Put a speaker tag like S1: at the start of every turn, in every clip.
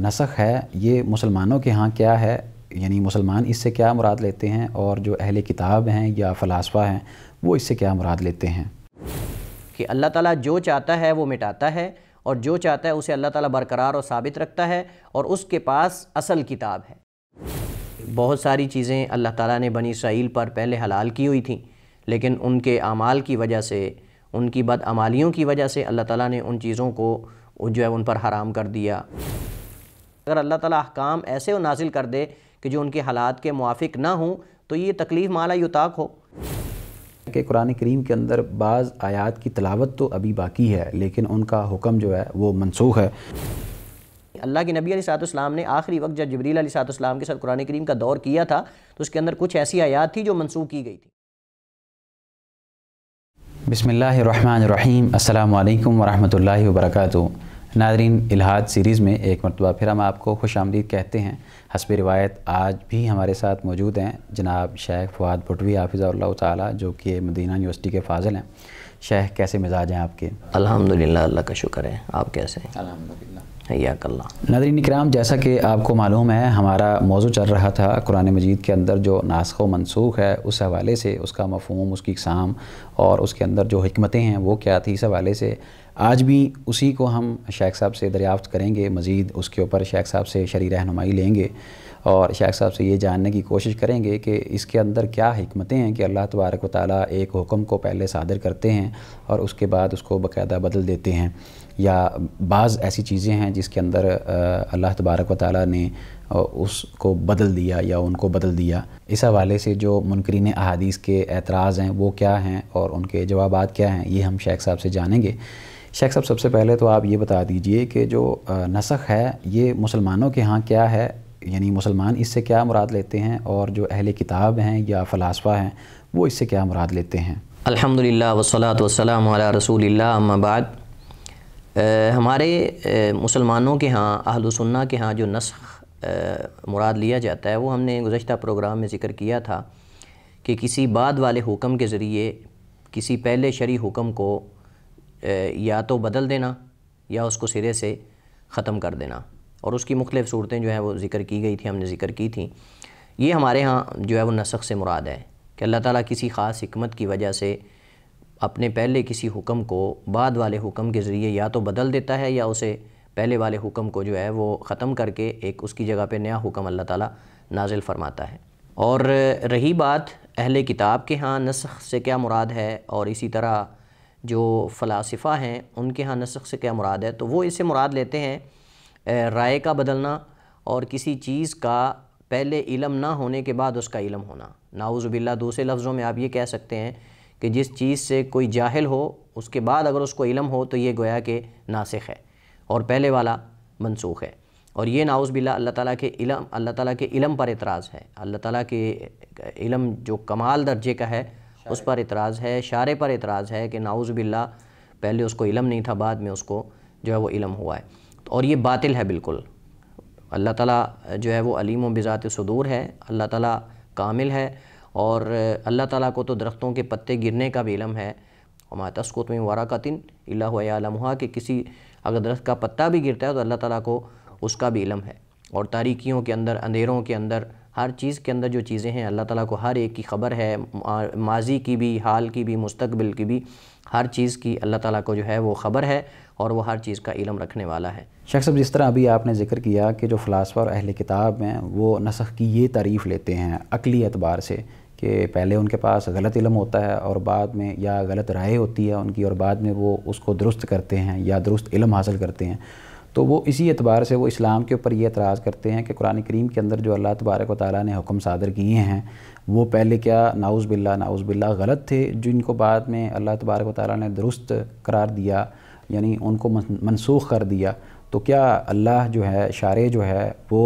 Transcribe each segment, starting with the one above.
S1: नसख है ये मुसलमानों के यहाँ क्या है यानी मुसलमान इससे क्या मुराद लेते हैं और जो अहल किताब हैं या फ़लासफ़ा हैं वो इससे क्या मुराद लेते हैं
S2: कि अल्लाह ताला जो चाहता है वो मिटाता है और जो चाहता है उसे अल्लाह ताला बरकरार और साबित रखता है और उसके पास असल किताब है बहुत सारी चीज़ें अल्लाह ताला ने बनी इसराइल पर पहले हलाल की हुई थी लेकिन उनके अमाल की वजह से उनकी बदअमालियों की वजह से अल्लाह ताला ने उन चीज़ों को जो है उन पर हराम कर दिया अगर अल्लाह ताला अहकाम ऐसे नाजिल कर दे कि जो उनके हालात के मुआफ़ ना हों तो ये तकलीफ़ माला युताक हो
S1: के कुरान करीम के अंदर बाज़ आयात की तलावत तो अभी बाकी है लेकिन उनका हुक्म जो है वो मनसूख है
S2: अल्लाह के नबी सातम ने आखिरी वक्त जब जबरी सातम के साथ कुरान करीम का दौर किया था तो उसके अंदर कुछ ऐसी आयात थी जो मनसूख की गई थी
S1: बसमीम अल्लाम वरहमल वर्क नादरीन इलाहाद सीरीज़ में एक मरतबा फिर हम आपको खुश आमदीद कहते हैं हसब रिवायत आज भी हमारे साथ मौजूद हैं जनाब शेख फवाद भुटवी हाफिज़ा ताला जो कि मदीना यूनिवर्सिटी के फाजिल हैं शेख कैसे मिजाज हैं आपके
S2: अल्हम्दुलिल्लाह अल्लाह का शुक्र है आप कैसे हैं
S1: नादरी इक्राम जैसा कि आपको मालूम है हमारा मौजू चल रहा था कुरान मजीद के अंदर जो नासख व मनसूख है उस हवाले से उसका मफहम उसकी इकसाम और उसके अंदर जो हमतें हैं वो क्या थी इस हवाले से आज भी उसी को हम शेख साहब से दरियाफ़त करेंगे मज़ीद उसके ऊपर शेख साहब से शरी रहनुमाई लेंगे और शेख साहब से ये जानने की कोशिश करेंगे कि इसके अंदर क्या हमतें हैं कि अल्लाह तबारक ताली एक हुक्म को पहले सादर करते हैं और उसके बाद उसको बाकायदा बदल देते हैं या बाज़ ऐसी चीज़ें हैं जिसके अंदर अल्लाह तबारक व ताली ने उसको बदल दिया या उनको बदल दिया इस हवाले से जो मुनकरीन अहादीस के एतराज़ हैं वो क्या हैं और उनके जवाब क्या हैं ये हम शेख साहब से जानेंगे शेख साहब सबसे पहले तो आप ये बता दीजिए कि जो नसख है ये मुसलमानों के यहाँ क्या है यानी मुसलमान इससे क्या मुराद लेते हैं और जो अहल किताब हैं या फ़लासफ़ा हैं वो इससे क्या मुराद लेते हैं
S2: अल्हम्दुलिल्लाह वसलात वसलाम अला रसूलिल्लाह अम्माबाद हमारे मुसलमानों के यहाँ अहल सुन्ना के यहाँ जो नस्ख मुराद लिया जाता है वो हमने गुज्तर प्रोग्राम में ज़िक्र किया था कि किसी बाद वाले हुक्म के ज़रिए किसी पहले शरी हुक्म को या तो बदल देना या उसको सिरे से ख़त्म कर देना और उसकी मुख्तफ सूरतें जो है वो ज़िक्र की गई थी हमने ज़िक्र की थी ये हमारे यहाँ जो है वो नसख से मुराद है कि अल्लाह ताला किसी ख़ास हमत की वजह से अपने पहले किसी हुक्म को बाद वाले हुक्म के ज़रिए या तो बदल देता है या उसे पहले वाले हुक्म को जो है वो ख़त्म करके एक उसकी जगह पे नया हुक्म अल्लाह ताला नाजिल फरमाता है और रही बात अहले किताब के यहाँ नसख से क्या मुराद है और इसी तरह जो फ़लासफ़ा हैं उनके यहाँ नसख से क्या मुराद है तो वो इसे मुराद लेते हैं राय का बदलना और किसी चीज़ का पहले इलम ना होने के बाद उसका इलम होना नाउज़बिल्ला दूसरे लफ्ज़ों में आप ये कह सकते हैं कि जिस चीज़ से कोई जाहिल हो उसके बाद अगर उसको इलम हो तो ये गोया के नासिक है और पहले वाला मनसूख है और ये नाउज़ बिल्ला अल्लाह ताला के इलम अल्लाह ताला के इलम पर इतराज़ है अल्लाह ताला के इलम जो कमाल दर्जे का है उस पर इतराज़ है शारे पर एतराज़ है कि नाउज़ बिल्ला पहले उसको इलम नहीं था बाद में उसको जो है वो इलम हुआ है और ये बातिल है बिल्कुल अल्लाह ताला जो है वो अलीम बिज़ात सदूर है अल्लाह ताला कामिल है और अल्लाह ताला को तो दरख्तों के पत्ते गिरने का भी इलम है हमारा तस्कुत में वारकतिन हुआ कि किसी अगर दरख्त का पत्ता भी गिरता है तो अल्लाह ताला को उसका भी इलम है और तारीखियों के अंदर अंधेरों के अंदर हर चीज़ के अंदर जो चीज़ें हैं अल्लाह ताला को हर एक की ख़बर है माजी की भी हाल की भी मुस्तबिल की भी हर चीज़ की अल्लाह ताला को जो है वो ख़बर है और वो हर चीज़ का इलम रखने वाला है
S1: शख्स साहब जिस तरह अभी आपने जिक्र किया कि जो फ़िलासफ़ा और अहल किताब हैं वो नसख की ये तारीफ़ लेते हैं अकली एतबार से कि पहले उनके पास गलत इलम होता है और बाद में या गलत राय होती है उनकी और बाद में वो उसको दुरुस्त करते हैं या दुरुस्त इलम हासिल करते हैं तो वो इसी एतबार से वो इस्लाम के ऊपर ये एतराज़ करते हैं कि कुरान करीम के अंदर जो अल्लाह तबारक व ताली ने हुक्म सादर किए हैं वो पहले क्या नाउज़ बिल्ला नाउज़ बिल्ला गलत थे जिनको बाद में अल्लाह तबारक व ताली ने दुरुस्त करार दिया यानी उनको मनसूख कर दिया तो क्या अल्लाह जो है शार जो है वो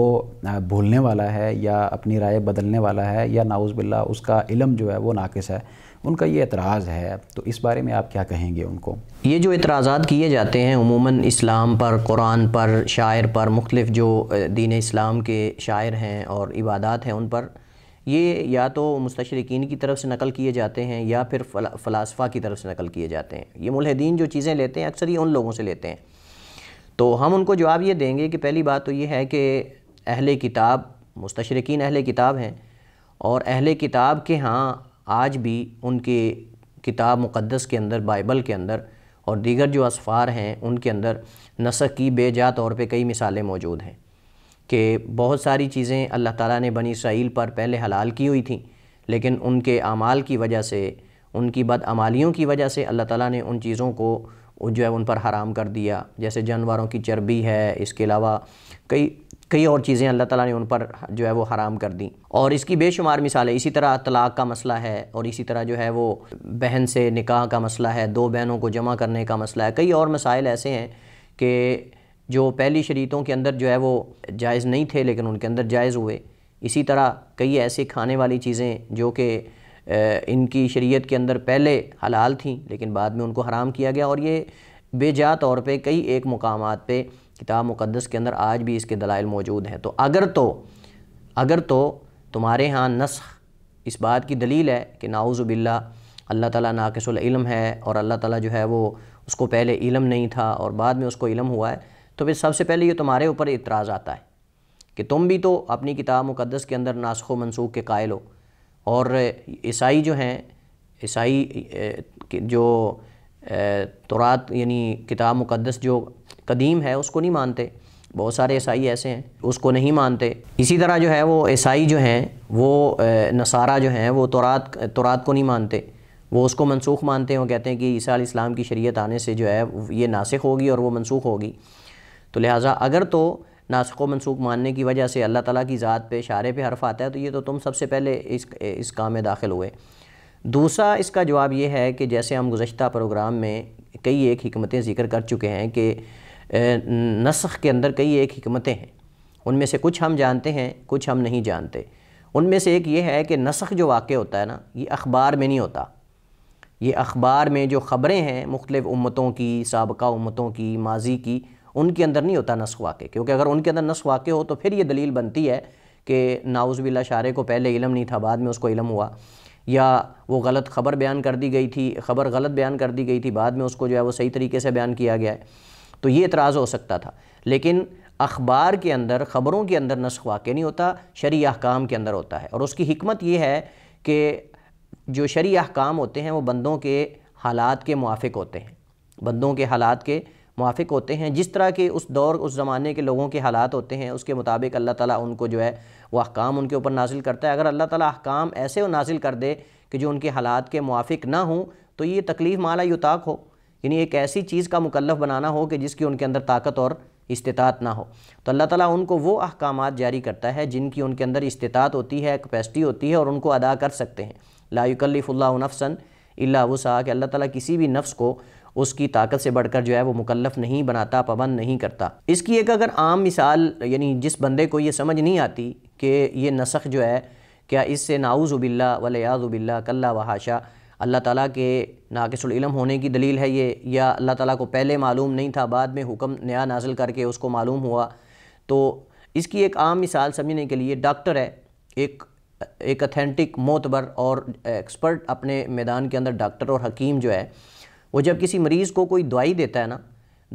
S1: भूलने वाला है या अपनी राय बदलने वाला है या नाउज़ बिल्ला उसका इलम जो है वो नाकस है उनका ये एतराज़ है तो इस बारे में आप क्या कहेंगे उनको
S2: ये जो एतराज़ा किए जाते हैं उमूमन इस्लाम पर कुरान पर शायर पर मुख्तफ जो दीन इस्लाम के शायर हैं और इबादत हैं उन पर ये या तो मुस्तरकिन की तरफ से नकल किए जाते हैं या फिर फ़लासफ़ा की तरफ से नकल किए जाते हैं ये मुलहदीन जो चीज़ें लेते हैं अक्सर ये उन लोगों से लेते हैं तो हम उनको जवाब ये देंगे कि पहली बात तो ये है कि अहल किताब मुस्तरकिन अहल किताब हैं और अहल किताब के यहाँ आज भी उनके किताब मुक़दस के अंदर बाइबल के अंदर और दीगर जो असफ़ार हैं उनके अंदर नसक की बेजा तौर पर कई मिसालें मौजूद हैं कि बहुत सारी चीज़ें अल्लाह ताला ने बनी इसराइल पर पहले हलाल की हुई थी लेकिन उनके अमाल की वजह से उनकी बदअमालियों की वजह से अल्लाह ताला ने उन चीज़ों को जो है उन पर हराम कर दिया जैसे जानवरों की चर्बी है इसके अलावा कई कई और चीज़ें अल्लाह ताला ने उन पर जो है वो हराम कर दी और इसकी बेशुमार मिसालें इसी तरह तलाक़ का मसला है और इसी तरह जो है वो बहन से निकाह का मसला है दो बहनों को जमा करने का मसला है कई और मसाइल ऐसे हैं कि जो पहली शरीतों के अंदर जो है वो जायज़ नहीं थे लेकिन उनके अंदर जायज़ हुए इसी तरह कई ऐसे खाने वाली चीज़ें जो कि इनकी शरीयत के अंदर पहले हलाल थीं लेकिन बाद में उनको हराम किया गया और ये बेजा तौर पे कई एक मकाम पे किताब मुक़दस के अंदर आज भी इसके दलाइल मौजूद हैं तो अगर तो अगर तो तुम्हारे यहाँ नस्ख इस बात की दलील है कि नाउज़ुबिल्ला अल्लाह ताला नाकसुल है और अल्लाह ताला जो है वो उसको पहले इलम नहीं था और बाद में उसको इलम हुआ है तो फिर सबसे पहले ये तुम्हारे ऊपर इतराज़ आता है कि तुम भी तो अपनी किताब मुक़दस के अंदर नासख मनसूख के कायल हो और ईसाई जो हैं ईसाई जो तोरात यानी किताब मुक़दस जो कदीम है उसको नहीं मानते बहुत सारे ईसाई ऐसे हैं उसको नहीं मानते इसी तरह जो है वो ईसाई जो हैं वो नसारा जो हैं वो तोरात तोरात को नहीं मानते वो उसको मनसूख मानते हैं वो कहते हैं कि ईसा इस्लाम की शरीयत आने से जो है ये नासिक होगी और वो मनसूख होगी तो लिहाजा अगर तो नासिक व मनसूख मानने की वजह से अल्लाह ताला की ज़ात पे इशारे पे हर्फ आता है तो ये तो तुम सबसे पहले इस इस काम में दाखिल हुए दूसरा इसका जवाब ये है कि जैसे हम गुज्त प्रोग्राम में कई एक हमतें ज़िक्र कर चुके हैं कि नस्ख के अंदर कई एक हमतें हैं उनमें से कुछ हम जानते हैं कुछ हम नहीं जानते उनमें से एक ये है कि नस्ख जो वाक़ होता है ना ये अखबार में नहीं होता ये अखबार में जो ख़बरें हैं मुख्तु उम्मतों की सबका उम्मतों की माजी की उनके अंदर नहीं होता नस्ख वाक़ क्योंकि अगर उनके अंदर नस्ख वाक़ हो तो फिर ये दलील बनती है कि नाउज़ बिल्ला शारे को पहले इलम नहीं था बाद में उसको इलम हुआ या वो गलत खबर बयान कर दी गई थी खबर गलत बयान कर दी गई थी बाद में उसको जो है वो सही तरीके से बयान किया गया है तो ये इतराज़ हो सकता था लेकिन अखबार के अंदर ख़बरों के अंदर नस्ख वाक़ नहीं होता शरी अहकाम के अंदर होता है और उसकी हमत यह है कि जो शरी अहकाम होते हैं वो बंदों के हालात के मुआफ़ होते हैं बंदों के हालात के मुआफ़ होते हैं जिस तरह के उस दौर उस ज़माने के लोगों के हालात होते हैं उसके मुताबिक अल्लाह ताला उनको जो है वह अहकाम उनके ऊपर नाजिल करता है अगर अल्लाह ताला अहकाम ऐसे नाजिल कर दे कि जो उनके हालात के मुआफ़ ना हों तो ये तकलीफ़ माला युताक हो यानी एक ऐसी चीज़ का मुकलफ बनाना हो कि जिसकी उनके अंदर ताकत और इस्तात ना हो तो अल्लाह ताली उनको वो अहकाम जारी करता है जिनकी उनके अंदर इस्तात होती है कैपेसिटी होती है और उनको अदा कर सकते हैं लाकल्फ़ुल्ला अल्लाह वसा कि अल्लाह ताली किसी भी नफ्स को उसकी ताकत से बढ़कर जो है वो मुकलफ नहीं बनाता पाबंद नहीं करता इसकी एक अगर आम मिसाल यानी जिस बंदे को ये समझ नहीं आती कि ये नसख जो है क्या इससे नाउज़ुबिल्ला वलयाज़ुबिल्ला कल्ला वहाशा अल्लाह ताला के नाकसम होने की दलील है ये या अल्लाह ताला को पहले मालूम नहीं था बाद में हुक्म नया नाजिल करके उसको मालूम हुआ तो इसकी एक आम मिसाल समझने के लिए डॉक्टर है एक एक अथेंटिक मोतबर और एक्सपर्ट अपने मैदान के अंदर डॉक्टर और हकीम जो है वो जब किसी मरीज़ को कोई दवाई देता है ना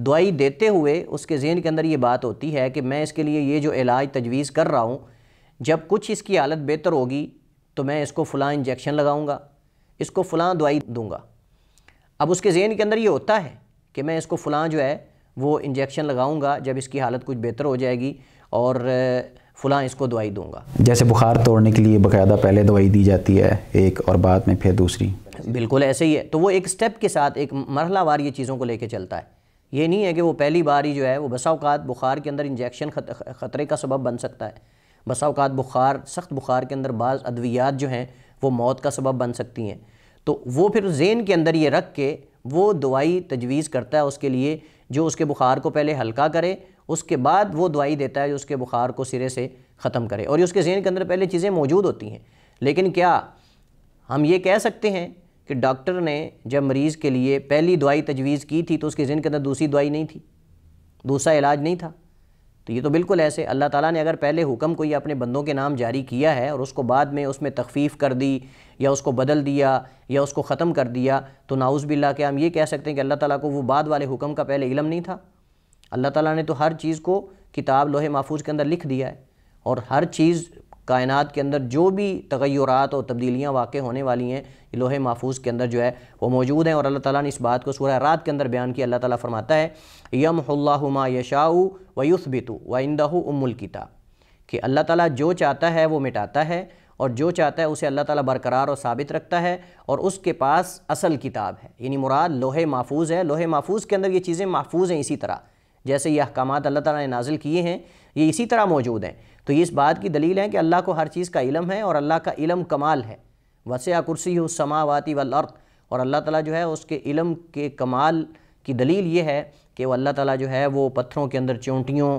S2: दवाई देते हुए उसके जहन के अंदर ये बात होती है कि मैं इसके लिए ये जो इलाज तजवीज़ कर रहा हूँ जब कुछ इसकी हालत बेहतर होगी तो मैं इसको फ़लाँ इंजेक्शन लगाऊँगा इसको फ़लाँ दवाई दूँगा अब उसके जहन के अंदर ये होता है कि मैं इसको फ़लाँ जो है वो इंजेक्शन लगाऊँगा जब इसकी हालत कुछ बेहतर हो जाएगी और फ़लाँ इसको दवाई दूंगा
S1: जैसे बुखार तोड़ने के लिए बाकायदा पहले दवाई दी जाती है एक और बाद में फिर दूसरी
S2: बिल्कुल ऐसे ही है तो वो एक स्टेप के साथ एक वार ये चीज़ों को लेके चलता है ये नहीं है कि वो पहली बार ही जो है वो बसाओकात बुखार के अंदर इंजेक्शन ख़तरे का सबब बन सकता है बसाओकात बुखार सख्त बुखार के अंदर बाज़ अद्वियात जो हैं वो मौत का सबब बन सकती हैं तो वो फिर जेन के अंदर ये रख के वो दवाई तजवीज़ करता है उसके लिए जो उसके बुखार को पहले हल्का करे उसके बाद वो दवाई देता है जो उसके बुखार को सिरे से ख़त्म करे और ये उसके जहन के अंदर पहले चीज़ें मौजूद होती हैं लेकिन क्या हम ये कह सकते हैं कि डॉक्टर ने जब मरीज़ के लिए पहली दवाई तजवीज़ की थी तो उसके जहन के अंदर दूसरी दवाई नहीं थी दूसरा इलाज नहीं था तो ये तो बिल्कुल ऐसे अल्लाह ताला ने अगर पहले हुक्म कोई अपने बंदों के नाम जारी किया है और उसको बाद में उसमें तखफीफ कर दी या उसको बदल दिया या उसको ख़त्म कर दिया तो नाउज़ बिल्ला के हम ये कह सकते हैं कि अल्लाह ताला को वो बाद वाले हुक्म का पहले इलम नहीं था अल्लाह ताला ने तो हर चीज़ को किताब लोहे महफूज के अंदर लिख दिया है और हर चीज़ कायनात के अंदर जो भी तगैरत और तब्दीलियाँ वाक़ होने वाली हैं लोहे महफूज के अंदर जो है वो मौजूद हैं और अल्लाह ताला ने इस बात को सूरह रात के अंदर बयान किया अल्लाह ताला फरमाता है यम मा यशाऊ व युसबितु व इंदहू उमुल किताब कि अल्लाह ताला जो चाहता है वो मिटाता है और जो चाहता है उसे अल्लाह ताला बरकरार और साबित रखता है और उसके पास असल किताब है यानी मुराद लोहे महफूज है लोहे महफूज के अंदर ये चीज़ें महफूज हैं इसी तरह जैसे ये अहकाम अल्लाह ताला ने नाजिल किए हैं ये इसी तरह मौजूद हैं तो ये इस बात की दलील है कि अल्लाह को हर चीज़ का इलम है और अल्लाह का इलम कमाल है वसे कुर्सी हो समावाती वल और अल्लाह ताला जो है उसके इलम के कमाल की दलील ये है कि वह अल्लाह ताला जो है वो पत्थरों के अंदर चोंटियों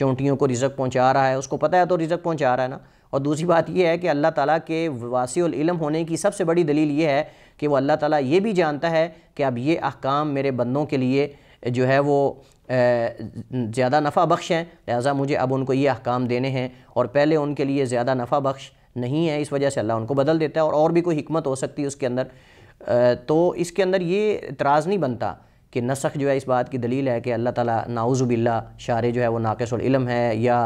S2: चोंटियों को रिजक पहुँचा रहा है उसको पता है तो रिजक पहुँचा रहा है ना और दूसरी बात यह है कि अल्लाह ताला के वासील इलम होने की सबसे बड़ी दलील ये है कि वो अल्लाह ताला ये भी जानता है कि अब ये अहकाम मेरे बंदों के लिए जो है वो ज़्यादा नफ़ा बख्श हैं लिहाजा मुझे अब उनको ये अहकाम देने हैं और पहले उनके लिए ज़्यादा नफ़ा बख्श नहीं है इस वजह से अल्लाह उनको बदल देता है और और भी कोई हमत हो सकती है उसके अंदर तो इसके अंदर ये इतराज़ नहीं बनता कि नसख जो है इस बात की दलील है कि अल्लाह ताला नाउज़ुबिल्ला शार जो है वो नाकसम है या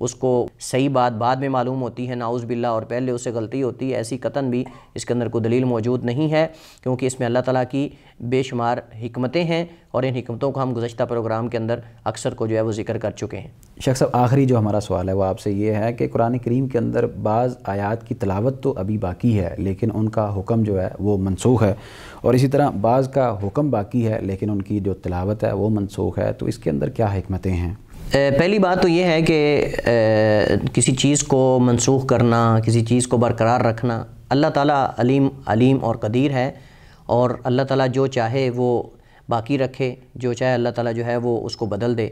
S2: उसको सही बात बाद में मालूम होती है नाउज़ बिल्ला और पहले उससे गलती होती है ऐसी कतन भी इसके अंदर को दलील मौजूद नहीं है क्योंकि इसमें अल्लाह ताला की बेशुमार हमतें हैं और इन हमतों को हम गुजशत प्रोग्राम के अंदर अक्सर को जो है वो जिक्र कर चुके हैं
S1: शख्स साहब आखिरी जो हमारा सवाल है वो आपसे ये है कि कुरान करीम के अंदर बाज़ आयात की तलावत तो अभी बाकी है लेकिन उनका हुक्म जो है वो मनसूख है और इसी तरह बाज़ का हुक्म बाकी है लेकिन उनकी जो तलावत है वो मनसूख है तो इसके अंदर क्या हमतें हैं
S2: पहली बात तो ये है कि किसी चीज़ को मनसूख करना किसी चीज़ को बरकरार रखना अल्लाह ताला अलीम अलीम और कदीर है और अल्लाह ताला जो चाहे वो बाकी रखे जो चाहे अल्लाह ताला जो है वो उसको बदल दे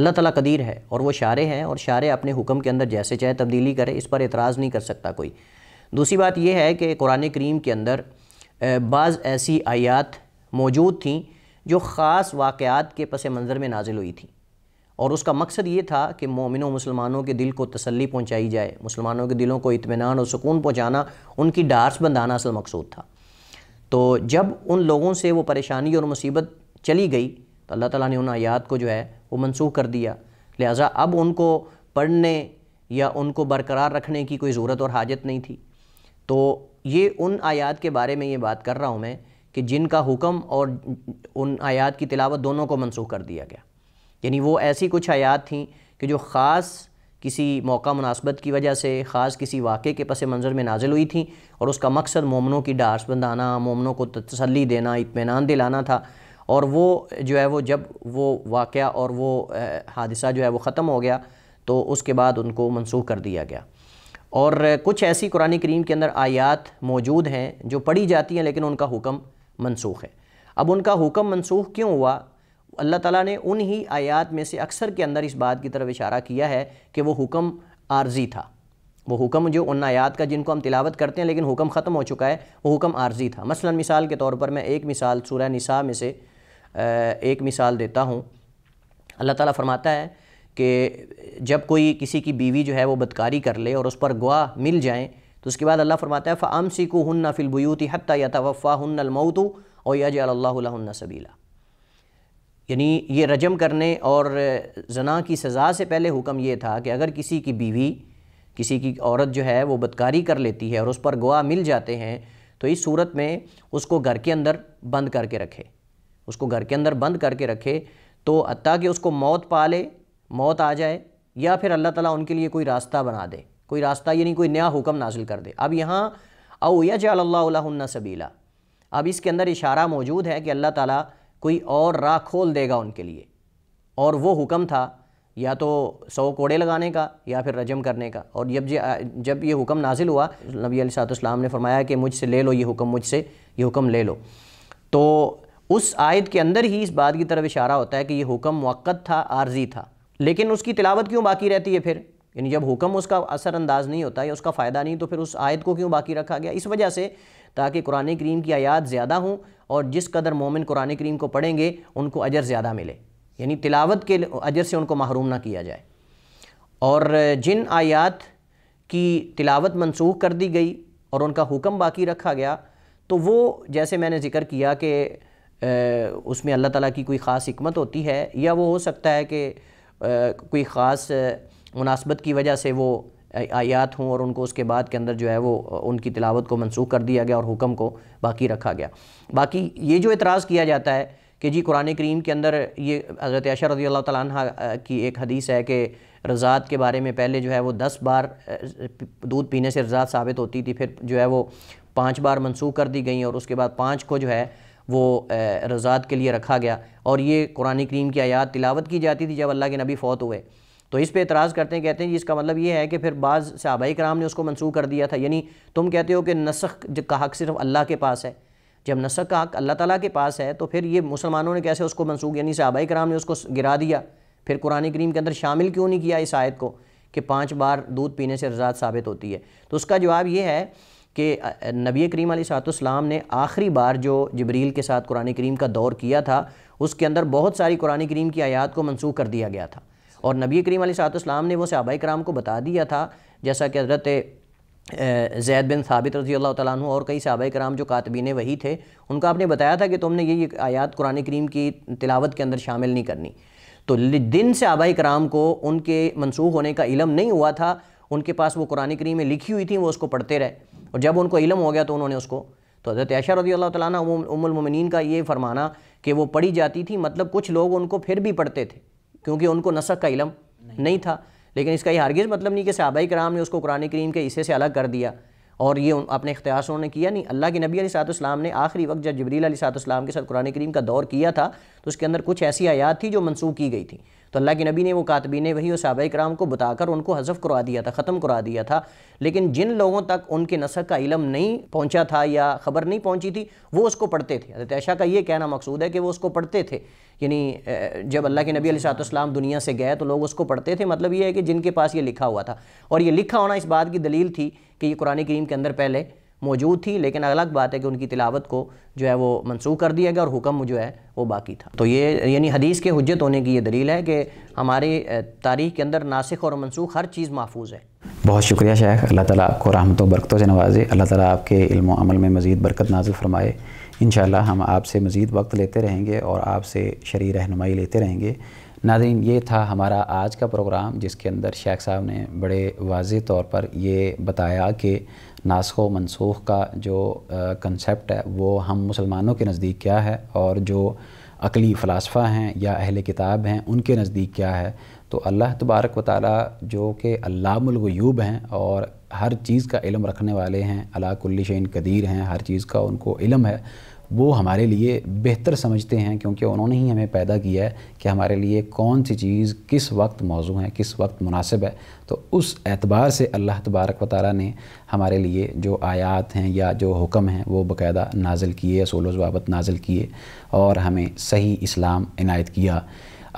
S2: अल्लाह ताला कदीर है और वो शारे हैं और शारे अपने हुक्म के अंदर जैसे चाहे तब्दीली करे इस पर एतराज़ नहीं कर सकता कोई दूसरी बात यह है कि कुरान करीम के अंदर बाज़ ऐसी आयात मौजूद थी जो ख़ास वाक़ात के पस मंज़र में नाजिल हुई थी और उसका मकसद ये था कि मोमिनों मुसलमानों के दिल को तसल्ली पहुँचाई जाए मुसलमानों के दिलों को इतमान और सुकून पहुँचाना उनकी डार्स बंधाना असल मकसूद था तो जब उन लोगों से वो परेशानी और मुसीबत चली गई तो अल्लाह ताला ने उन आयात को जो है वो मनसूख कर दिया लिहाजा अब उनको पढ़ने या उनको बरकरार रखने की कोई ज़रूरत और हाजत नहीं थी तो ये उन आयात के बारे में ये बात कर रहा हूँ मैं कि जिनका हुक्म और उन आयात की तिलावत दोनों को मनसूख कर दिया गया यानी वो ऐसी कुछ आयात थी कि जो ख़ास किसी मौका मुनासबत की वजह से ख़ास किसी वाक़े के पस मंज़र में नाजिल हुई थी और उसका मकसद मोमनों की डार्स बंधाना मोमनों को तसली देना इतमान दिलाना था और वो जो है वो जब वो वाक़ और वो हादसा जो है वो ख़त्म हो गया तो उसके बाद उनको मनसूख कर दिया गया और कुछ ऐसी कुरान करीम के अंदर आयात मौजूद हैं जो पढ़ी जाती हैं लेकिन उनका हुक्म मनसूख है अब उनका हुक्म मनसूख क्यों हुआ अल्लाह ताला ने उन ही आयात में से अक्सर के अंदर इस बात की तरफ इशारा किया है कि वो हुक्म आर्जी था वो हुक्म जो उन आयात का जिनको हम तिलावत करते हैं लेकिन हुक्म ख़त्म हो चुका है वो हुक्म आर्जी था मसला मिसाल के तौर पर मैं एक मिसाल सूर्य निसा में से एक मिसाल देता हूँ अल्लाह ताला फरमाता है कि जब कोई किसी की बीवी जो है वो बदकारी कर ले और उस पर गुआ मिल जाएँ तो उसके बाद अल्लाह फरमाता है फ़ाम सिकू हन्ना फ़िलबयूती हती यतवफ़ा हन्नमऊतू और यज अल्लाह सबीला यानी ये रजम करने और जना की सज़ा से पहले हुक्म ये था कि अगर किसी की बीवी किसी की औरत जो है वो बदकारी कर लेती है और उस पर गवाह मिल जाते हैं तो इस सूरत में उसको घर के अंदर बंद करके रखे उसको घर के अंदर बंद करके रखे तो अत्ता कि उसको मौत पा ले मौत आ जाए या फिर अल्लाह ताला उनके लिए कोई रास्ता बना दे कोई रास्ता यानी कोई नया हुक्म नाजिल कर दे अब यहाँ अवैया जल्ला सबीला अब इसके अंदर इशारा मौजूद है कि अल्लाह ताला कोई और राह खोल देगा उनके लिए और वो हुक्म था या तो सौ कोड़े लगाने का या फिर रजम करने का और जब जब ये हुक्म नाजिल हुआ नबी अलीसलाम ने फरमाया कि मुझसे ले लो ये हुक्म मुझसे ये हुक्म ले लो तो उस आयत के अंदर ही इस बात की तरफ इशारा होता है कि ये हुक्म मौक़त था आर्जी था लेकिन उसकी तिलावत क्यों बाकी रहती है फिर यानी जब हुक्म उसका असरअंदाज नहीं होता या उसका फ़ायदा नहीं तो फिर उस आयत को क्यों बाकी रखा गया इस वजह से ताकि कुरान करीम की आयात ज़्यादा हों और जिस कदर मोमिन कुरान करीम को पढ़ेंगे उनको अजर ज़्यादा मिले यानी तिलावत के अजर से उनको महरूम ना किया जाए और जिन आयात की तिलावत मनसूख कर दी गई और उनका हुक्म बाकी रखा गया तो वो जैसे मैंने ज़िक्र किया कि उसमें अल्लाह ताला की कोई ख़ास हमत होती है या वो हो सकता है कि कोई ख़ास मुनासबत की वजह से वो आयात हों और उनको उसके बाद के अंदर जो है वो उनकी तिलावत को मनसूख कर दिया गया और हुक्म को बाकी रखा गया बाकी ये जो एतराज़ किया जाता है कि जी कुरान करीम के अंदर ये हज़रत अशर रजी अल्लाह तला की एक हदीस है कि रज़ात के बारे में पहले जो है वो दस बार दूध पीने से रज़ात साबित होती थी फिर जो है वो पाँच बार मनसूख कर दी गई और उसके बाद पाँच को जो है वो रज़ात के लिए रखा गया और ये कुरान करीम की आयात तिलावत की जाती थी जब अल्लाह के नबी फ़ौत हुए तो इस पे एतराज़ करते हैं कहते हैं जी इसका मतलब ये है कि फिर बाज़ सहाबाई कराम ने उसको मनसूख कर दिया था यानी तुम कहते हो कि नसख का हक सिर्फ अल्लाह के पास है जब नसख का हक अल्लाह ताला के पास है तो फिर ये मुसलमानों ने कैसे उसको मनसूख यानी सहाबाई कराम ने उसको गिरा दिया फिर कुरान करीम के अंदर शामिल क्यों नहीं किया इस आयत को कि पाँच बार दूध पीने से रजात साबित होती है तो उसका जवाब ये है कि नबी करीम सातम ने आखिरी बार जो जबरील के साथ कुरान करीम का दौर किया था उसके अंदर बहुत सारी कुरान करीम की आयात को मनसूख कर दिया गया था और नबी करीम सातम ने वो सहाबा कराम को बता दिया था जैसा कि हजरत जैद बिन साबित रजी अल्लाह तु और कई सहाबा कराम जो कातबीन वही थे उनको आपने बताया था कि तुमने ये, आयात कुरान करीम की तिलावत के अंदर शामिल नहीं करनी तो दिन से आबाई कराम को उनके मनसूख होने का इलम नहीं हुआ था उनके पास वो कुरान करीम में लिखी हुई थी वो उसको पढ़ते रहे और जब उनको इलम हो गया तो उन्होंने उसको तो हज़रत ऐशा रजी अल्लाह तला उमुलमिन का ये फरमाना कि वो पढ़ी जाती थी मतलब कुछ लोग उनको फिर भी पढ़ते थे क्योंकि उनको नसक का इलम नहीं, नहीं था लेकिन इसका यह हरगिज़ मतलब नहीं कि सहाबाई कराम ने उसको कुरान करीम के हिस्से से अलग कर दिया और ये अपने इख्तियार से उन्होंने किया नहीं अल्लाह के नबी सातम ने आखिरी वक्त जब जबरील सातम के साथ कुरान करीम का दौर किया था तो उसके अंदर कुछ ऐसी आयात थी जो मनसूख की गई थी तो अल्लाह के नबी ने वो ने वही और साहब कराम को बताकर उनको हजफ करवा दिया था ख़त्म करवा दिया था लेकिन जिन लोगों तक उनके नसक का इलम नहीं पहुँचा था या ख़बर नहीं पहुँची थी वो उसको पढ़ते थे हजरत का ये कहना मकसूद है कि वो उसको पढ़ते थे यानी जब अल्लाह के नबी सातम दुनिया से गए तो लोग उसको पढ़ते थे मतलब ये है कि जिनके पास ये लिखा हुआ था और ये लिखा होना इस बात की दलील थी कि ये कुरानी करीम के अंदर पहले मौजूद थी लेकिन अलग बात है कि उनकी तिलावत को जो है वो मनसूख कर दिया गया और हुक्म जो है वो बाकी था तो ये यानी हदीस के हजत होने की ये दलील है कि हमारी तारीख के अंदर नासिक और मनसूख हर चीज़ महफूज है
S1: बहुत शुक्रिया शेख अल्लाह ताला आपको रहमतों बरकतों से नवाजे अल्लाह ताला आपके इल्म अमल में मज़ीद बरकत नाजिल फरमाए इन हम आपसे मज़ीद वक्त लेते रहेंगे और आपसे शरी रहनुमाई लेते रहेंगे नादिन ये था हमारा आज का प्रोग्राम जिसके अंदर शेख साहब ने बड़े वाज तौर पर ये बताया कि नासखो मनसूख का जो कंसेप्ट है वो हम मुसलमानों के नज़दीक क्या है और जो अकली फ़लासफ़ा हैं या अहल किताब हैं उनके नज़दीक क्या है तो अल्लाह तबारक व ताली जो कि अल्लामगयूब हैं और हर चीज़ का इलम रखने वाले हैं अलाकुल्लिशन कदीर हैं हर चीज़ का उनको इलम है वो हमारे लिए बेहतर समझते हैं क्योंकि उन्होंने ही हमें पैदा किया है कि हमारे लिए कौन सी चीज़ किस वक्त मौजू है किस वक्त मुनासिब है तो उस एतबार से अल्लाह तबारक व तारा ने हमारे लिए जो आयात हैं या जो हुक्म हैं वो बाकायदा नाजिल किए असूल वाबत नाजिल किए और हमें सही इस्लाम इनायत किया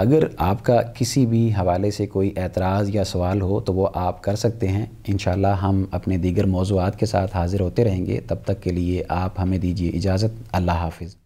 S1: अगर आपका किसी भी हवाले से कोई एतराज़ या सवाल हो तो वो आप कर सकते हैं इन हम अपने दीगर मौजूद के साथ हाज़िर होते रहेंगे तब तक के लिए आप हमें दीजिए इजाज़त अल्लाह हाफिज़